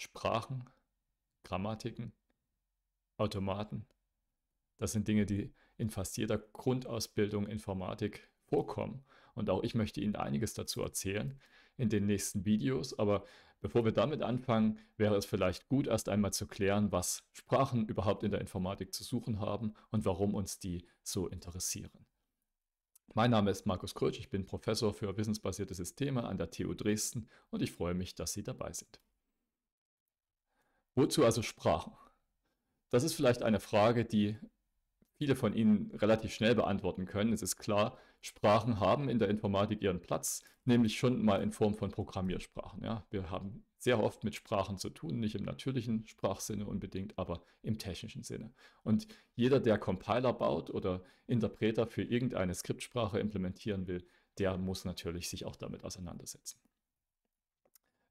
Sprachen, Grammatiken, Automaten. Das sind Dinge, die in fast jeder Grundausbildung Informatik vorkommen. Und auch ich möchte Ihnen einiges dazu erzählen in den nächsten Videos. Aber bevor wir damit anfangen, wäre es vielleicht gut, erst einmal zu klären, was Sprachen überhaupt in der Informatik zu suchen haben und warum uns die so interessieren. Mein Name ist Markus Krötsch, ich bin Professor für wissensbasierte Systeme an der TU Dresden und ich freue mich, dass Sie dabei sind. Wozu also Sprachen? Das ist vielleicht eine Frage, die viele von Ihnen relativ schnell beantworten können. Es ist klar, Sprachen haben in der Informatik ihren Platz, nämlich schon mal in Form von Programmiersprachen. Ja, wir haben sehr oft mit Sprachen zu tun, nicht im natürlichen Sprachsinne unbedingt, aber im technischen Sinne. Und jeder, der Compiler baut oder Interpreter für irgendeine Skriptsprache implementieren will, der muss natürlich sich auch damit auseinandersetzen.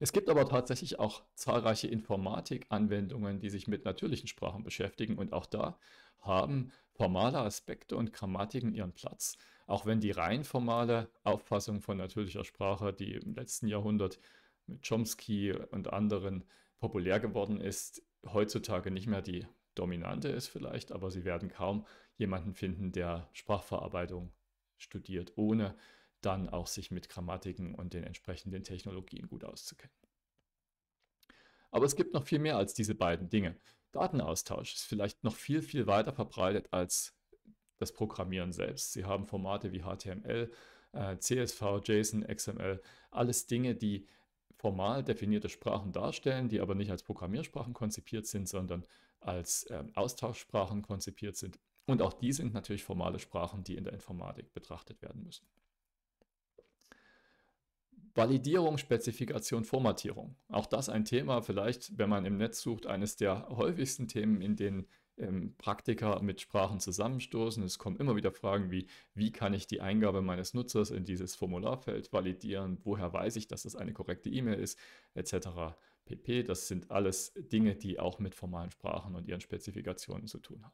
Es gibt aber tatsächlich auch zahlreiche Informatikanwendungen, die sich mit natürlichen Sprachen beschäftigen und auch da haben formale Aspekte und Grammatiken ihren Platz, auch wenn die rein formale Auffassung von natürlicher Sprache, die im letzten Jahrhundert mit Chomsky und anderen populär geworden ist, heutzutage nicht mehr die dominante ist vielleicht, aber sie werden kaum jemanden finden, der Sprachverarbeitung studiert, ohne dann auch sich mit Grammatiken und den entsprechenden Technologien gut auszukennen. Aber es gibt noch viel mehr als diese beiden Dinge. Datenaustausch ist vielleicht noch viel, viel weiter verbreitet als das Programmieren selbst. Sie haben Formate wie HTML, äh, CSV, JSON, XML, alles Dinge, die formal definierte Sprachen darstellen, die aber nicht als Programmiersprachen konzipiert sind, sondern als ähm, Austauschsprachen konzipiert sind. Und auch die sind natürlich formale Sprachen, die in der Informatik betrachtet werden müssen. Validierung, Spezifikation, Formatierung. Auch das ein Thema, vielleicht, wenn man im Netz sucht, eines der häufigsten Themen, in denen ähm, Praktiker mit Sprachen zusammenstoßen. Es kommen immer wieder Fragen wie, wie kann ich die Eingabe meines Nutzers in dieses Formularfeld validieren? Woher weiß ich, dass das eine korrekte E-Mail ist? Etc. pp. Das sind alles Dinge, die auch mit formalen Sprachen und ihren Spezifikationen zu tun haben.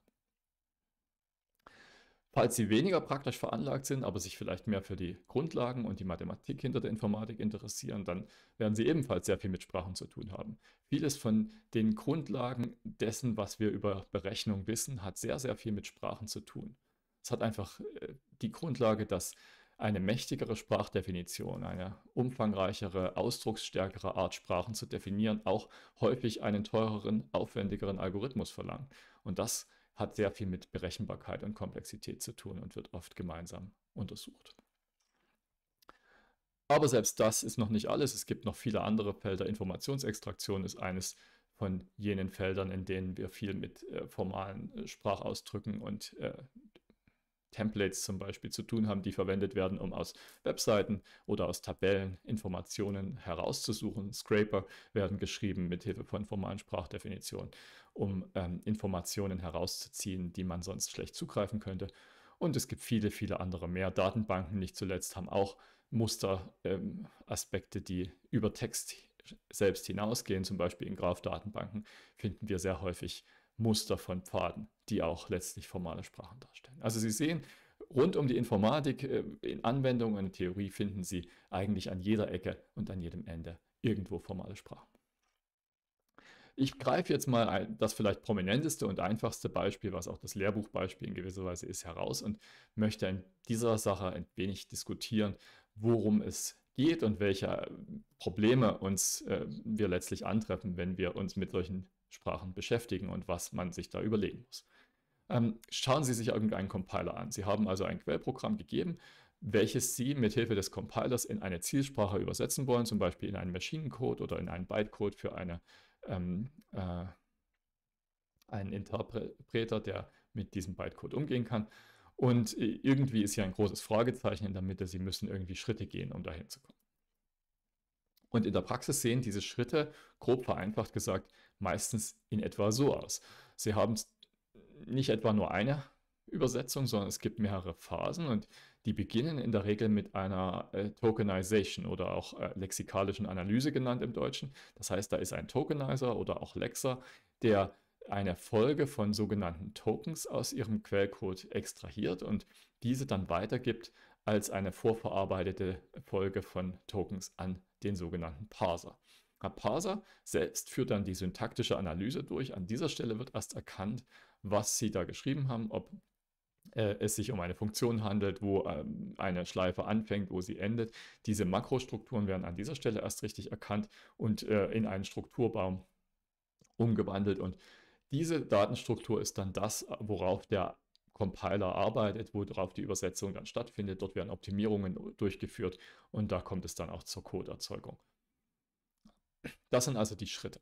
Falls Sie weniger praktisch veranlagt sind, aber sich vielleicht mehr für die Grundlagen und die Mathematik hinter der Informatik interessieren, dann werden Sie ebenfalls sehr viel mit Sprachen zu tun haben. Vieles von den Grundlagen dessen, was wir über Berechnung wissen, hat sehr, sehr viel mit Sprachen zu tun. Es hat einfach äh, die Grundlage, dass eine mächtigere Sprachdefinition, eine umfangreichere, ausdrucksstärkere Art, Sprachen zu definieren, auch häufig einen teureren, aufwendigeren Algorithmus verlangt. Und das hat sehr viel mit Berechenbarkeit und Komplexität zu tun und wird oft gemeinsam untersucht. Aber selbst das ist noch nicht alles. Es gibt noch viele andere Felder. Informationsextraktion ist eines von jenen Feldern, in denen wir viel mit äh, formalen äh, Sprachausdrücken und äh, Templates zum Beispiel zu tun haben, die verwendet werden, um aus Webseiten oder aus Tabellen Informationen herauszusuchen. Scraper werden geschrieben mit Hilfe von formalen Sprachdefinitionen, um ähm, Informationen herauszuziehen, die man sonst schlecht zugreifen könnte. Und es gibt viele, viele andere mehr. Datenbanken nicht zuletzt haben auch Musteraspekte, ähm, die über Text selbst hinausgehen. Zum Beispiel in Graph-Datenbanken finden wir sehr häufig Muster von Pfaden, die auch letztlich formale Sprachen darstellen. Also Sie sehen, rund um die Informatik äh, in Anwendung und in Theorie finden Sie eigentlich an jeder Ecke und an jedem Ende irgendwo formale Sprachen. Ich greife jetzt mal das vielleicht prominenteste und einfachste Beispiel, was auch das Lehrbuchbeispiel in gewisser Weise ist, heraus und möchte in dieser Sache ein wenig diskutieren, worum es geht und welche äh, Probleme uns äh, wir letztlich antreffen, wenn wir uns mit solchen Sprachen beschäftigen und was man sich da überlegen muss. Ähm, schauen Sie sich irgendeinen Compiler an. Sie haben also ein Quellprogramm gegeben, welches Sie mithilfe des Compilers in eine Zielsprache übersetzen wollen, zum Beispiel in einen Maschinencode oder in einen Bytecode für eine, ähm, äh, einen Interpreter, der mit diesem Bytecode umgehen kann. Und äh, irgendwie ist hier ein großes Fragezeichen in der Mitte. Sie müssen irgendwie Schritte gehen, um dahin zu kommen. Und in der Praxis sehen diese Schritte, grob vereinfacht gesagt, meistens in etwa so aus. Sie haben nicht etwa nur eine Übersetzung, sondern es gibt mehrere Phasen und die beginnen in der Regel mit einer äh, Tokenization oder auch äh, lexikalischen Analyse genannt im Deutschen. Das heißt, da ist ein Tokenizer oder auch Lexer, der eine Folge von sogenannten Tokens aus ihrem Quellcode extrahiert und diese dann weitergibt als eine vorverarbeitete Folge von Tokens an den sogenannten Parser. Parser selbst führt dann die syntaktische Analyse durch. An dieser Stelle wird erst erkannt, was Sie da geschrieben haben, ob äh, es sich um eine Funktion handelt, wo ähm, eine Schleife anfängt, wo sie endet. Diese Makrostrukturen werden an dieser Stelle erst richtig erkannt und äh, in einen Strukturbaum umgewandelt. Und diese Datenstruktur ist dann das, worauf der Compiler arbeitet, worauf die Übersetzung dann stattfindet. Dort werden Optimierungen durchgeführt und da kommt es dann auch zur Codeerzeugung. Das sind also die Schritte.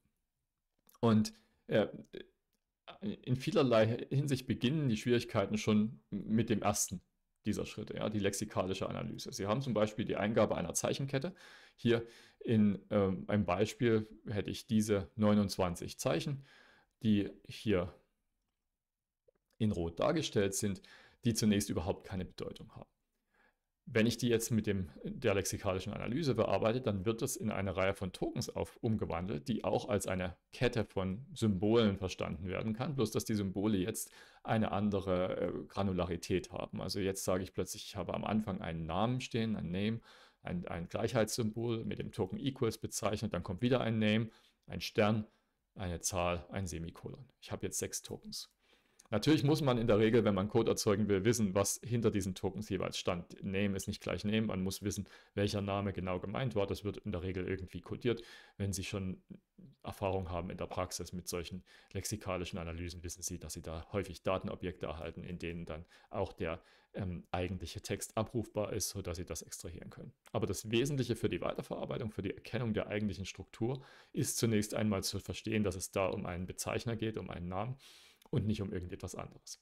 Und äh, in vielerlei Hinsicht beginnen die Schwierigkeiten schon mit dem ersten dieser Schritte, ja, die lexikalische Analyse. Sie haben zum Beispiel die Eingabe einer Zeichenkette. Hier in ähm, einem Beispiel hätte ich diese 29 Zeichen, die hier in Rot dargestellt sind, die zunächst überhaupt keine Bedeutung haben. Wenn ich die jetzt mit dem, äh, der lexikalischen Analyse bearbeite, dann wird das in eine Reihe von Tokens auf, umgewandelt, die auch als eine Kette von Symbolen verstanden werden kann, bloß dass die Symbole jetzt eine andere äh, Granularität haben. Also jetzt sage ich plötzlich, ich habe am Anfang einen Namen stehen, ein Name, ein, ein Gleichheitssymbol mit dem Token Equals bezeichnet, dann kommt wieder ein Name, ein Stern, eine Zahl, ein Semikolon. Ich habe jetzt sechs Tokens. Natürlich muss man in der Regel, wenn man Code erzeugen will, wissen, was hinter diesen Tokens jeweils stand. Name ist nicht gleich Name, man muss wissen, welcher Name genau gemeint war. Das wird in der Regel irgendwie codiert. Wenn Sie schon Erfahrung haben in der Praxis mit solchen lexikalischen Analysen, wissen Sie, dass Sie da häufig Datenobjekte erhalten, in denen dann auch der ähm, eigentliche Text abrufbar ist, sodass Sie das extrahieren können. Aber das Wesentliche für die Weiterverarbeitung, für die Erkennung der eigentlichen Struktur, ist zunächst einmal zu verstehen, dass es da um einen Bezeichner geht, um einen Namen und nicht um irgendetwas anderes.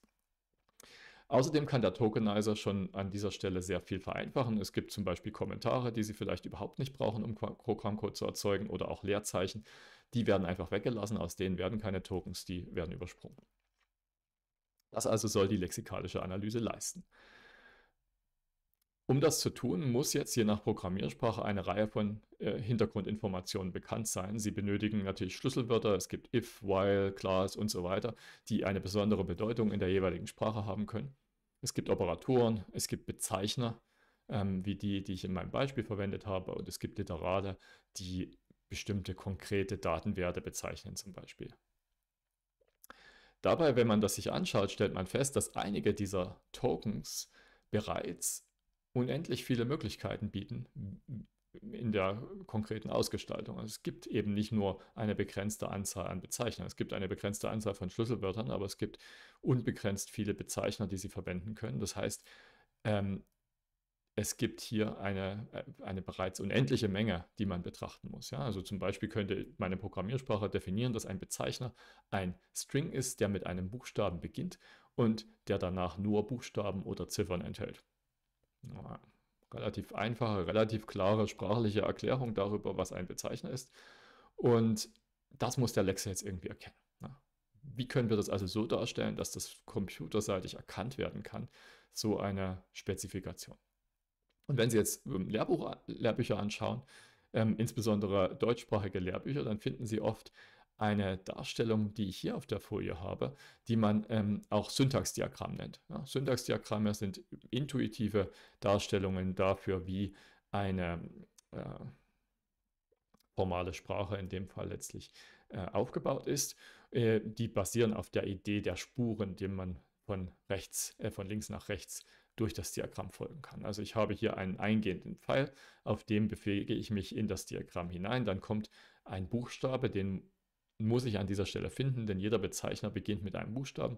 Außerdem kann der Tokenizer schon an dieser Stelle sehr viel vereinfachen. Es gibt zum Beispiel Kommentare, die Sie vielleicht überhaupt nicht brauchen, um Programmcode zu erzeugen oder auch Leerzeichen. Die werden einfach weggelassen, aus denen werden keine Tokens, die werden übersprungen. Das also soll die lexikalische Analyse leisten. Um das zu tun, muss jetzt je nach Programmiersprache eine Reihe von äh, Hintergrundinformationen bekannt sein. Sie benötigen natürlich Schlüsselwörter, es gibt if, while, class und so weiter, die eine besondere Bedeutung in der jeweiligen Sprache haben können. Es gibt Operatoren, es gibt Bezeichner, ähm, wie die, die ich in meinem Beispiel verwendet habe, und es gibt Literate, die bestimmte konkrete Datenwerte bezeichnen zum Beispiel. Dabei, wenn man das sich anschaut, stellt man fest, dass einige dieser Tokens bereits unendlich viele Möglichkeiten bieten in der konkreten Ausgestaltung. Also es gibt eben nicht nur eine begrenzte Anzahl an Bezeichnern. Es gibt eine begrenzte Anzahl von Schlüsselwörtern, aber es gibt unbegrenzt viele Bezeichner, die sie verwenden können. Das heißt, ähm, es gibt hier eine, äh, eine bereits unendliche Menge, die man betrachten muss. Ja? Also zum Beispiel könnte meine Programmiersprache definieren, dass ein Bezeichner ein String ist, der mit einem Buchstaben beginnt und der danach nur Buchstaben oder Ziffern enthält. Ja, relativ einfache, relativ klare sprachliche Erklärung darüber, was ein Bezeichner ist. Und das muss der Lexer jetzt irgendwie erkennen. Ja. Ne? Wie können wir das also so darstellen, dass das computerseitig erkannt werden kann, so eine Spezifikation? Und wenn Sie jetzt ähm, Lehrbuch, Lehrbücher anschauen, ähm, insbesondere deutschsprachige Lehrbücher, dann finden Sie oft eine Darstellung, die ich hier auf der Folie habe, die man ähm, auch Syntaxdiagramm nennt. Ja, Syntaxdiagramme sind intuitive Darstellungen dafür, wie eine äh, formale Sprache in dem Fall letztlich äh, aufgebaut ist. Äh, die basieren auf der Idee der Spuren, die man von rechts, äh, von links nach rechts durch das Diagramm folgen kann. Also ich habe hier einen eingehenden Pfeil, auf dem befähige ich mich in das Diagramm hinein. Dann kommt ein Buchstabe, den muss ich an dieser Stelle finden, denn jeder Bezeichner beginnt mit einem Buchstaben.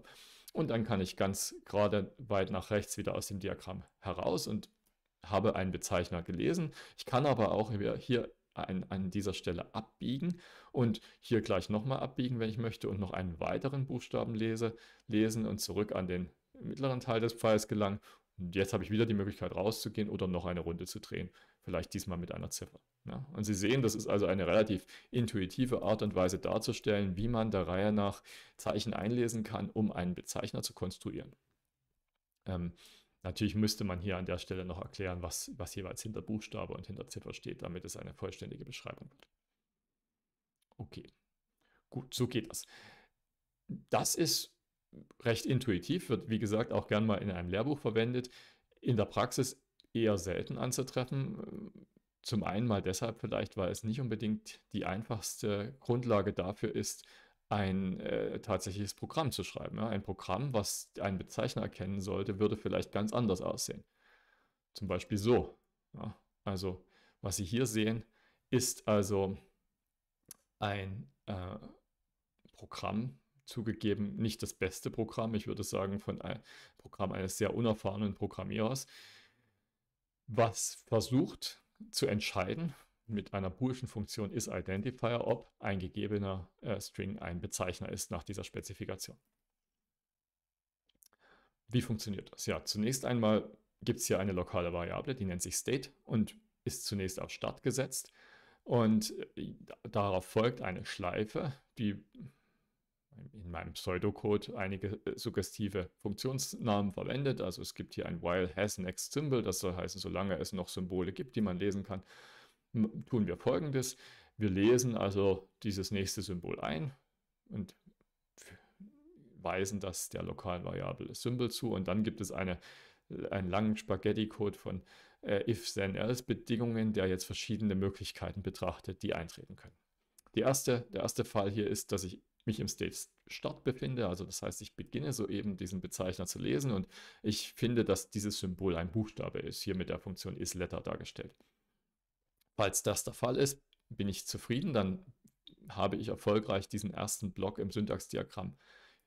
Und dann kann ich ganz gerade weit nach rechts wieder aus dem Diagramm heraus und habe einen Bezeichner gelesen. Ich kann aber auch hier an, an dieser Stelle abbiegen und hier gleich nochmal abbiegen, wenn ich möchte, und noch einen weiteren Buchstaben lese, lesen und zurück an den mittleren Teil des Pfeils gelangen und jetzt habe ich wieder die Möglichkeit rauszugehen oder noch eine Runde zu drehen, vielleicht diesmal mit einer Ziffer. Ja. Und Sie sehen, das ist also eine relativ intuitive Art und Weise darzustellen, wie man der Reihe nach Zeichen einlesen kann, um einen Bezeichner zu konstruieren. Ähm, natürlich müsste man hier an der Stelle noch erklären, was, was jeweils hinter Buchstabe und hinter Ziffer steht, damit es eine vollständige Beschreibung wird. Okay, gut, so geht das. Das ist recht intuitiv, wird wie gesagt auch gern mal in einem Lehrbuch verwendet, in der Praxis eher selten anzutreffen. Zum einen mal deshalb vielleicht, weil es nicht unbedingt die einfachste Grundlage dafür ist, ein äh, tatsächliches Programm zu schreiben. Ja? Ein Programm, was einen Bezeichner erkennen sollte, würde vielleicht ganz anders aussehen. Zum Beispiel so. Ja? Also, was Sie hier sehen, ist also ein äh, Programm, zugegeben nicht das beste Programm. Ich würde sagen, von einem Programm eines sehr unerfahrenen Programmierers, was versucht zu entscheiden mit einer boolschen Funktion ist Identifier, ob ein gegebener äh, String ein Bezeichner ist nach dieser Spezifikation. Wie funktioniert das? Ja, zunächst einmal gibt es hier eine lokale Variable, die nennt sich state und ist zunächst auf Start gesetzt. Und äh, darauf folgt eine Schleife, die in meinem Pseudocode einige äh, suggestive Funktionsnamen verwendet. Also es gibt hier ein while has next symbol, das soll heißen, solange es noch Symbole gibt, die man lesen kann, tun wir folgendes. Wir lesen also dieses nächste Symbol ein und weisen das der lokalen Variable Symbol zu und dann gibt es eine, einen langen Spaghetti-Code von äh, if-then-else-Bedingungen, der jetzt verschiedene Möglichkeiten betrachtet, die eintreten können. Die erste, der erste Fall hier ist, dass ich mich im State Start befinde. Also das heißt, ich beginne soeben diesen Bezeichner zu lesen und ich finde, dass dieses Symbol ein Buchstabe ist, hier mit der Funktion isLetter dargestellt. Falls das der Fall ist, bin ich zufrieden, dann habe ich erfolgreich diesen ersten Block im Syntaxdiagramm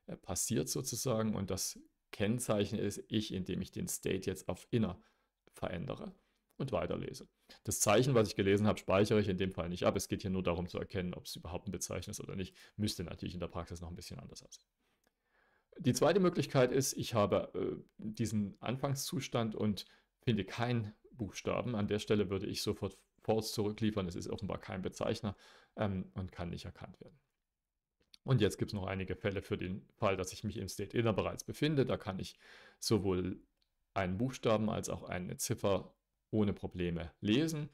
äh, passiert sozusagen und das Kennzeichen ist ich, indem ich den State jetzt auf inner verändere und weiterlese. Das Zeichen, was ich gelesen habe, speichere ich in dem Fall nicht ab. Es geht hier nur darum zu erkennen, ob es überhaupt ein Bezeichnis ist oder nicht. Müsste natürlich in der Praxis noch ein bisschen anders aussehen. Die zweite Möglichkeit ist, ich habe äh, diesen Anfangszustand und finde keinen Buchstaben. An der Stelle würde ich sofort False zurückliefern. Es ist offenbar kein Bezeichner ähm, und kann nicht erkannt werden. Und jetzt gibt es noch einige Fälle für den Fall, dass ich mich im State Inner bereits befinde. Da kann ich sowohl einen Buchstaben als auch eine Ziffer ohne Probleme lesen.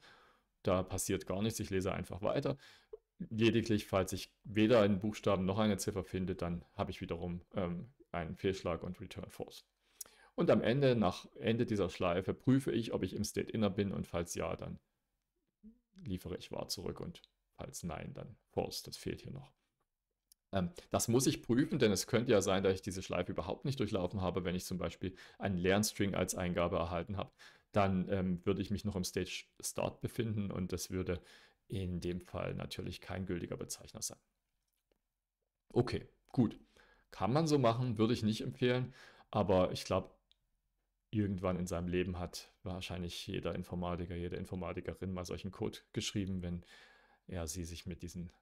Da passiert gar nichts, ich lese einfach weiter. Lediglich, falls ich weder einen Buchstaben noch eine Ziffer finde, dann habe ich wiederum ähm, einen Fehlschlag und Return False. Und am Ende, nach Ende dieser Schleife, prüfe ich, ob ich im State Inner bin und falls ja, dann liefere ich wahr zurück und falls nein, dann false. Das fehlt hier noch. Ähm, das muss ich prüfen, denn es könnte ja sein, dass ich diese Schleife überhaupt nicht durchlaufen habe, wenn ich zum Beispiel einen Lernstring als Eingabe erhalten habe dann ähm, würde ich mich noch im Stage Start befinden und das würde in dem Fall natürlich kein gültiger Bezeichner sein. Okay, gut. Kann man so machen, würde ich nicht empfehlen, aber ich glaube, irgendwann in seinem Leben hat wahrscheinlich jeder Informatiker, jede Informatikerin mal solchen Code geschrieben, wenn er sie sich mit diesen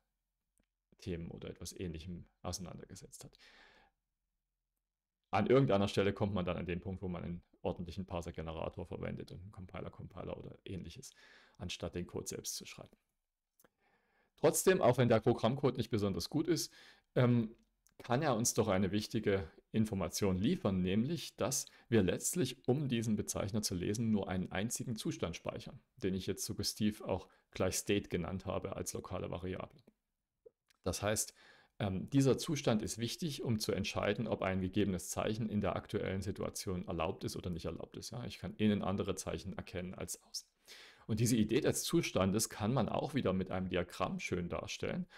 Themen oder etwas Ähnlichem auseinandergesetzt hat. An irgendeiner Stelle kommt man dann an den Punkt, wo man in ordentlichen Parser-Generator verwendet und einen Compiler-Compiler oder ähnliches, anstatt den Code selbst zu schreiben. Trotzdem, auch wenn der Programmcode nicht besonders gut ist, ähm, kann er uns doch eine wichtige Information liefern, nämlich, dass wir letztlich, um diesen Bezeichner zu lesen, nur einen einzigen Zustand speichern, den ich jetzt suggestiv auch gleich State genannt habe als lokale Variable. Das heißt, ähm, dieser Zustand ist wichtig, um zu entscheiden, ob ein gegebenes Zeichen in der aktuellen Situation erlaubt ist oder nicht erlaubt ist. Ja? Ich kann innen andere Zeichen erkennen als außen. Und diese Idee des Zustandes kann man auch wieder mit einem Diagramm schön darstellen,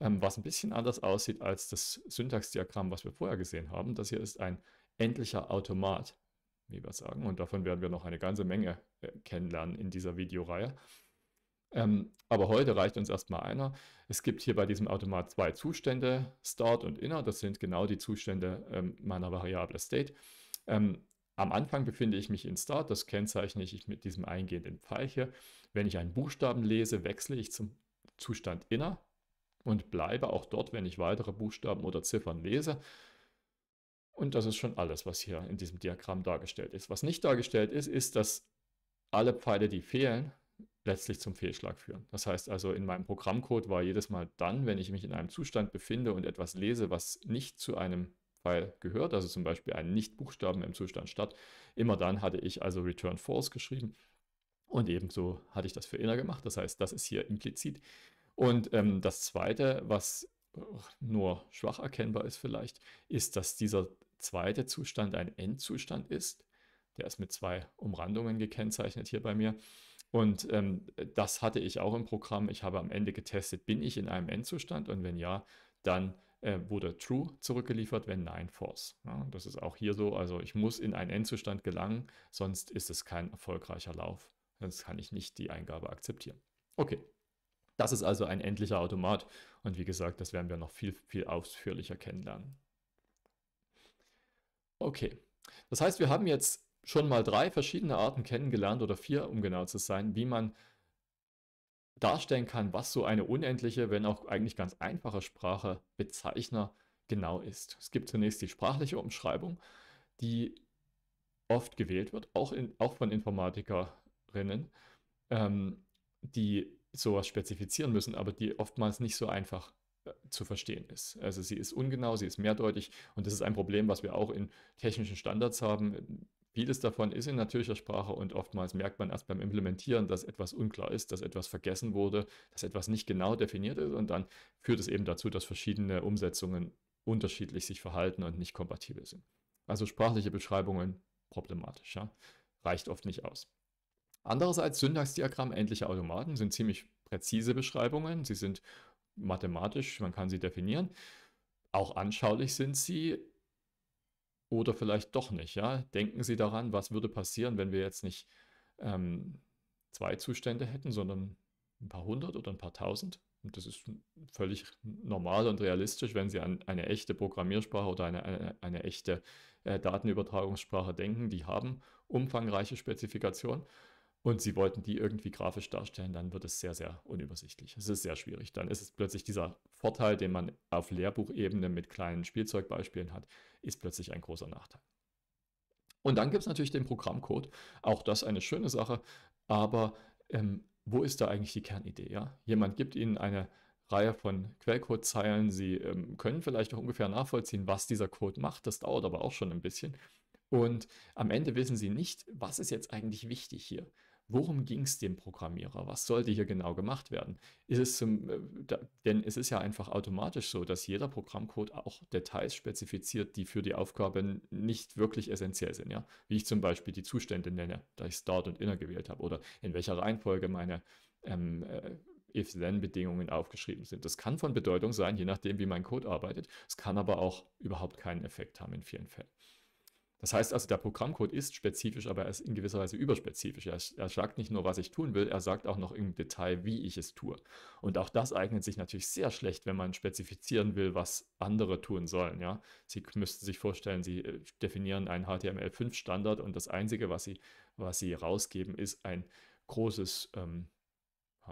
ähm, was ein bisschen anders aussieht als das Syntaxdiagramm, was wir vorher gesehen haben. Das hier ist ein endlicher Automat, wie wir sagen. Und davon werden wir noch eine ganze Menge äh, kennenlernen in dieser Videoreihe. Ähm, aber heute reicht uns erstmal einer. Es gibt hier bei diesem Automat zwei Zustände, Start und Inner. Das sind genau die Zustände ähm, meiner Variable State. Ähm, am Anfang befinde ich mich in Start, das kennzeichne ich mit diesem eingehenden Pfeil hier. Wenn ich einen Buchstaben lese, wechsle ich zum Zustand Inner und bleibe auch dort, wenn ich weitere Buchstaben oder Ziffern lese. Und das ist schon alles, was hier in diesem Diagramm dargestellt ist. Was nicht dargestellt ist, ist, dass alle Pfeile, die fehlen, letztlich zum Fehlschlag führen. Das heißt also, in meinem Programmcode war jedes Mal dann, wenn ich mich in einem Zustand befinde und etwas lese, was nicht zu einem Pfeil gehört, also zum Beispiel einen Nicht-Buchstaben im Zustand statt, immer dann hatte ich also Return False geschrieben und ebenso hatte ich das für Inner gemacht. Das heißt, das ist hier implizit. Und ähm, das Zweite, was nur schwach erkennbar ist vielleicht, ist, dass dieser zweite Zustand ein Endzustand ist. Der ist mit zwei Umrandungen gekennzeichnet hier bei mir. Und ähm, das hatte ich auch im Programm. Ich habe am Ende getestet, bin ich in einem Endzustand und wenn ja, dann äh, wurde True zurückgeliefert, wenn Nein, False. Ja, das ist auch hier so. Also ich muss in einen Endzustand gelangen, sonst ist es kein erfolgreicher Lauf. Sonst kann ich nicht die Eingabe akzeptieren. Okay. Das ist also ein endlicher Automat. Und wie gesagt, das werden wir noch viel, viel ausführlicher kennenlernen. Okay. Das heißt, wir haben jetzt schon mal drei verschiedene Arten kennengelernt oder vier, um genau zu sein, wie man darstellen kann, was so eine unendliche, wenn auch eigentlich ganz einfache Sprache Bezeichner genau ist. Es gibt zunächst die sprachliche Umschreibung, die oft gewählt wird, auch, in, auch von Informatikerinnen, ähm, die sowas spezifizieren müssen, aber die oftmals nicht so einfach äh, zu verstehen ist. Also sie ist ungenau, sie ist mehrdeutig und das ist ein Problem, was wir auch in technischen Standards haben. Vieles davon ist in natürlicher Sprache und oftmals merkt man erst beim Implementieren, dass etwas unklar ist, dass etwas vergessen wurde, dass etwas nicht genau definiert ist und dann führt es eben dazu, dass verschiedene Umsetzungen unterschiedlich sich verhalten und nicht kompatibel sind. Also sprachliche Beschreibungen problematisch, ja? reicht oft nicht aus. Andererseits Syntaxdiagramm endlicher Automaten sind ziemlich präzise Beschreibungen, sie sind mathematisch, man kann sie definieren. Auch anschaulich sind sie, oder vielleicht doch nicht. Ja? Denken Sie daran, was würde passieren, wenn wir jetzt nicht ähm, zwei Zustände hätten, sondern ein paar hundert oder ein paar tausend. Und das ist völlig normal und realistisch, wenn Sie an eine echte Programmiersprache oder eine, eine, eine echte äh, Datenübertragungssprache denken. Die haben umfangreiche Spezifikationen und sie wollten die irgendwie grafisch darstellen, dann wird es sehr, sehr unübersichtlich. Es ist sehr schwierig. Dann ist es plötzlich dieser Vorteil, den man auf Lehrbuchebene mit kleinen Spielzeugbeispielen hat, ist plötzlich ein großer Nachteil. Und dann gibt es natürlich den Programmcode. Auch das eine schöne Sache, aber ähm, wo ist da eigentlich die Kernidee? Ja? Jemand gibt Ihnen eine Reihe von Quellcode-Zeilen. Sie ähm, können vielleicht auch ungefähr nachvollziehen, was dieser Code macht. Das dauert aber auch schon ein bisschen. Und am Ende wissen Sie nicht, was ist jetzt eigentlich wichtig hier. Worum ging es dem Programmierer? Was sollte hier genau gemacht werden? Ist es zum, äh, da, denn es ist ja einfach automatisch so, dass jeder Programmcode auch Details spezifiziert, die für die Aufgabe nicht wirklich essentiell sind. Ja? Wie ich zum Beispiel die Zustände nenne, da ich Start und Inner gewählt habe oder in welcher Reihenfolge meine ähm, äh, If-Then-Bedingungen aufgeschrieben sind. Das kann von Bedeutung sein, je nachdem, wie mein Code arbeitet. Es kann aber auch überhaupt keinen Effekt haben in vielen Fällen. Das heißt also, der Programmcode ist spezifisch, aber er ist in gewisser Weise überspezifisch. Er, er sagt nicht nur, was ich tun will, er sagt auch noch im Detail, wie ich es tue. Und auch das eignet sich natürlich sehr schlecht, wenn man spezifizieren will, was andere tun sollen. Ja? Sie müssten sich vorstellen, Sie äh, definieren einen HTML5-Standard und das Einzige, was Sie, was Sie rausgeben, ist ein großes, ähm,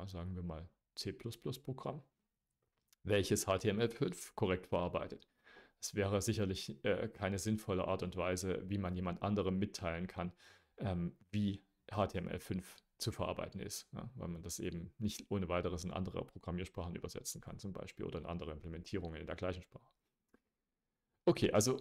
sagen wir mal, C++-Programm welches HTML5 korrekt verarbeitet es wäre sicherlich äh, keine sinnvolle Art und Weise, wie man jemand anderem mitteilen kann, ähm, wie HTML5 zu verarbeiten ist, ja, weil man das eben nicht ohne weiteres in andere Programmiersprachen übersetzen kann, zum Beispiel, oder in andere Implementierungen in der gleichen Sprache. Okay, also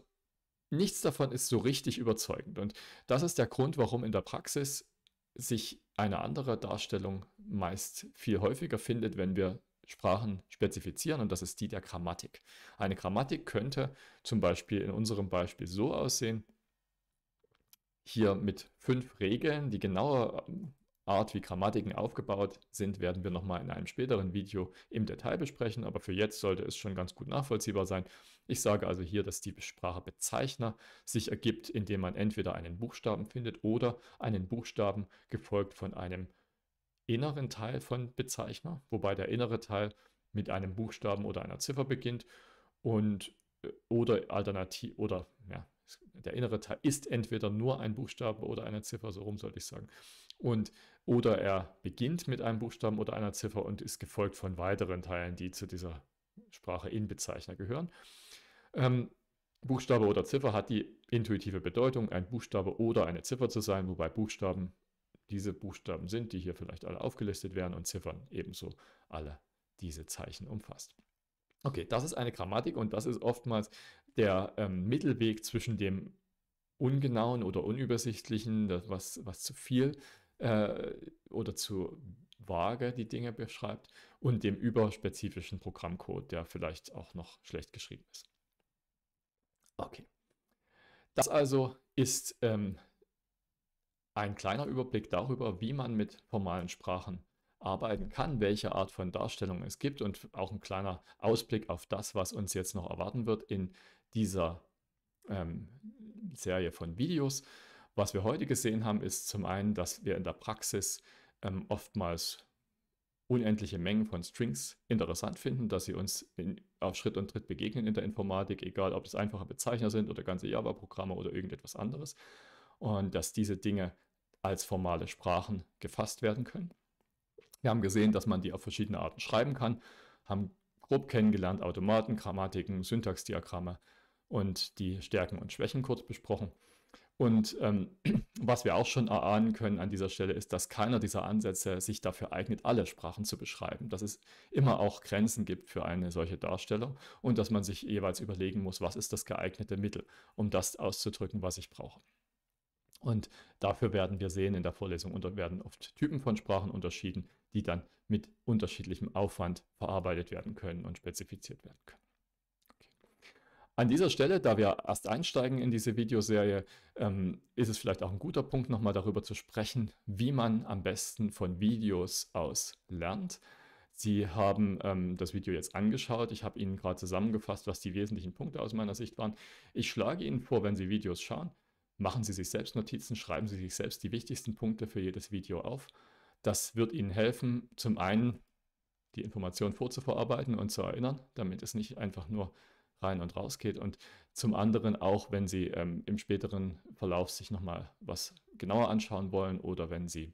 nichts davon ist so richtig überzeugend. Und das ist der Grund, warum in der Praxis sich eine andere Darstellung meist viel häufiger findet, wenn wir Sprachen spezifizieren und das ist die der Grammatik. Eine Grammatik könnte zum Beispiel in unserem Beispiel so aussehen, hier mit fünf Regeln, die genaue ähm, Art, wie Grammatiken aufgebaut sind, werden wir nochmal in einem späteren Video im Detail besprechen, aber für jetzt sollte es schon ganz gut nachvollziehbar sein. Ich sage also hier, dass die Sprache Bezeichner sich ergibt, indem man entweder einen Buchstaben findet oder einen Buchstaben gefolgt von einem inneren Teil von Bezeichner, wobei der innere Teil mit einem Buchstaben oder einer Ziffer beginnt und äh, oder alternativ oder ja, der innere Teil ist entweder nur ein Buchstaben oder eine Ziffer, so rum sollte ich sagen. Und oder er beginnt mit einem Buchstaben oder einer Ziffer und ist gefolgt von weiteren Teilen, die zu dieser Sprache in Bezeichner gehören. Ähm, Buchstabe oder Ziffer hat die intuitive Bedeutung, ein Buchstabe oder eine Ziffer zu sein, wobei Buchstaben diese Buchstaben sind, die hier vielleicht alle aufgelistet werden und Ziffern ebenso alle diese Zeichen umfasst. Okay, das ist eine Grammatik und das ist oftmals der ähm, Mittelweg zwischen dem ungenauen oder unübersichtlichen, das, was, was zu viel äh, oder zu vage die Dinge beschreibt und dem überspezifischen Programmcode, der vielleicht auch noch schlecht geschrieben ist. Okay. Das also ist ähm, ein kleiner Überblick darüber, wie man mit formalen Sprachen arbeiten kann, welche Art von Darstellung es gibt und auch ein kleiner Ausblick auf das, was uns jetzt noch erwarten wird in dieser ähm, Serie von Videos. Was wir heute gesehen haben, ist zum einen, dass wir in der Praxis ähm, oftmals unendliche Mengen von Strings interessant finden, dass sie uns in, auf Schritt und Tritt begegnen in der Informatik, egal ob es einfache Bezeichner sind oder ganze Java-Programme oder irgendetwas anderes und dass diese Dinge als formale Sprachen gefasst werden können. Wir haben gesehen, dass man die auf verschiedene Arten schreiben kann, haben grob kennengelernt Automaten, Grammatiken, Syntaxdiagramme und die Stärken und Schwächen kurz besprochen. Und ähm, was wir auch schon erahnen können an dieser Stelle ist, dass keiner dieser Ansätze sich dafür eignet, alle Sprachen zu beschreiben, dass es immer auch Grenzen gibt für eine solche Darstellung und dass man sich jeweils überlegen muss, was ist das geeignete Mittel, um das auszudrücken, was ich brauche. Und dafür werden wir sehen in der Vorlesung, unter, werden oft Typen von Sprachen unterschieden, die dann mit unterschiedlichem Aufwand verarbeitet werden können und spezifiziert werden können. An dieser Stelle, da wir erst einsteigen in diese Videoserie, ähm, ist es vielleicht auch ein guter Punkt, nochmal darüber zu sprechen, wie man am besten von Videos aus lernt. Sie haben ähm, das Video jetzt angeschaut. Ich habe Ihnen gerade zusammengefasst, was die wesentlichen Punkte aus meiner Sicht waren. Ich schlage Ihnen vor, wenn Sie Videos schauen, Machen Sie sich selbst Notizen, schreiben Sie sich selbst die wichtigsten Punkte für jedes Video auf. Das wird Ihnen helfen, zum einen die Information vorzuverarbeiten und zu erinnern, damit es nicht einfach nur rein und raus geht. Und zum anderen auch, wenn Sie ähm, im späteren Verlauf sich nochmal was genauer anschauen wollen oder wenn Sie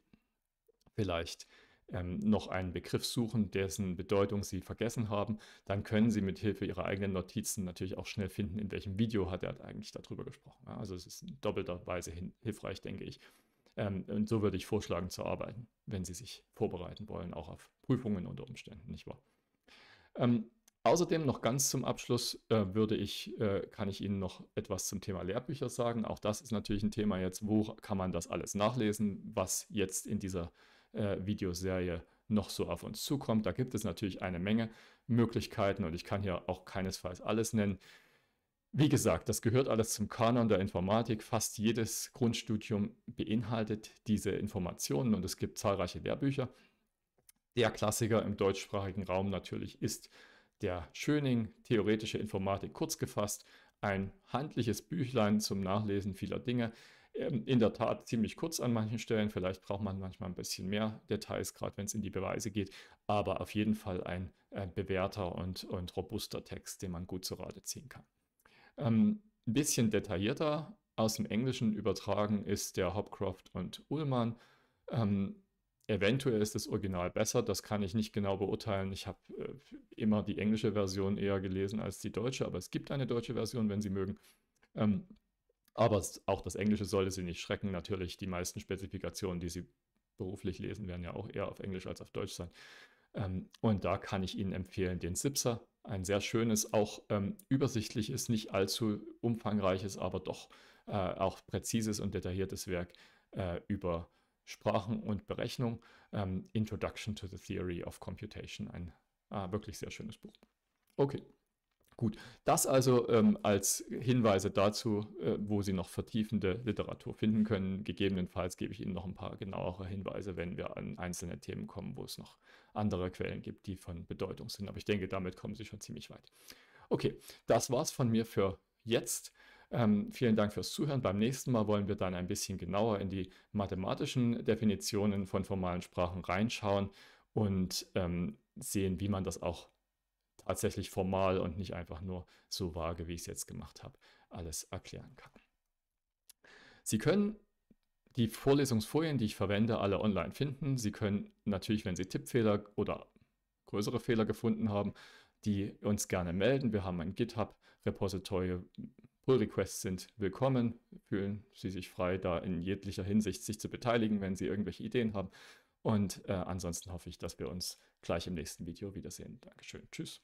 vielleicht ähm, noch einen Begriff suchen, dessen Bedeutung Sie vergessen haben, dann können Sie mit Hilfe Ihrer eigenen Notizen natürlich auch schnell finden, in welchem Video hat er eigentlich darüber gesprochen. Ja, also es ist in doppelter Weise hilfreich, denke ich. Ähm, und so würde ich vorschlagen zu arbeiten, wenn Sie sich vorbereiten wollen, auch auf Prüfungen unter Umständen, nicht wahr? Ähm, Außerdem noch ganz zum Abschluss äh, würde ich, äh, kann ich Ihnen noch etwas zum Thema Lehrbücher sagen. Auch das ist natürlich ein Thema jetzt, wo kann man das alles nachlesen, was jetzt in dieser äh, Videoserie noch so auf uns zukommt. Da gibt es natürlich eine Menge Möglichkeiten und ich kann hier auch keinesfalls alles nennen. Wie gesagt, das gehört alles zum Kanon der Informatik. Fast jedes Grundstudium beinhaltet diese Informationen und es gibt zahlreiche Lehrbücher. Der Klassiker im deutschsprachigen Raum natürlich ist der Schöning, Theoretische Informatik kurz gefasst, ein handliches Büchlein zum Nachlesen vieler Dinge. Ähm, in der Tat ziemlich kurz an manchen Stellen. Vielleicht braucht man manchmal ein bisschen mehr Details, gerade wenn es in die Beweise geht. Aber auf jeden Fall ein äh, bewährter und, und robuster Text, den man gut zurate ziehen kann. Ähm, ein bisschen detaillierter aus dem Englischen übertragen ist der Hopcroft und Ullmann. Ähm, eventuell ist das Original besser, das kann ich nicht genau beurteilen. Ich habe äh, immer die englische Version eher gelesen als die deutsche, aber es gibt eine deutsche Version, wenn Sie mögen. Ähm, aber auch das Englische sollte Sie nicht schrecken. Natürlich, die meisten Spezifikationen, die Sie beruflich lesen, werden ja auch eher auf Englisch als auf Deutsch sein. Ähm, und da kann ich Ihnen empfehlen, den Zipser. Ein sehr schönes, auch ähm, übersichtliches, nicht allzu umfangreiches, aber doch äh, auch präzises und detailliertes Werk äh, über Sprachen und Berechnung. Ähm, Introduction to the Theory of Computation. Ein äh, wirklich sehr schönes Buch. Okay. Gut, das also ähm, als Hinweise dazu, äh, wo Sie noch vertiefende Literatur finden können. Gegebenenfalls gebe ich Ihnen noch ein paar genauere Hinweise, wenn wir an einzelne Themen kommen, wo es noch andere Quellen gibt, die von Bedeutung sind. Aber ich denke, damit kommen Sie schon ziemlich weit. Okay, das war's von mir für jetzt. Ähm, vielen Dank fürs Zuhören. Beim nächsten Mal wollen wir dann ein bisschen genauer in die mathematischen Definitionen von formalen Sprachen reinschauen und ähm, sehen, wie man das auch tatsächlich formal und nicht einfach nur so vage, wie ich es jetzt gemacht habe, alles erklären kann. Sie können die Vorlesungsfolien, die ich verwende, alle online finden. Sie können natürlich, wenn Sie Tippfehler oder größere Fehler gefunden haben, die uns gerne melden. Wir haben ein GitHub-Repository. Pull-Requests sind willkommen. Fühlen Sie sich frei, da in jeglicher Hinsicht sich zu beteiligen, wenn Sie irgendwelche Ideen haben. Und äh, ansonsten hoffe ich, dass wir uns gleich im nächsten Video wiedersehen. Dankeschön. Tschüss.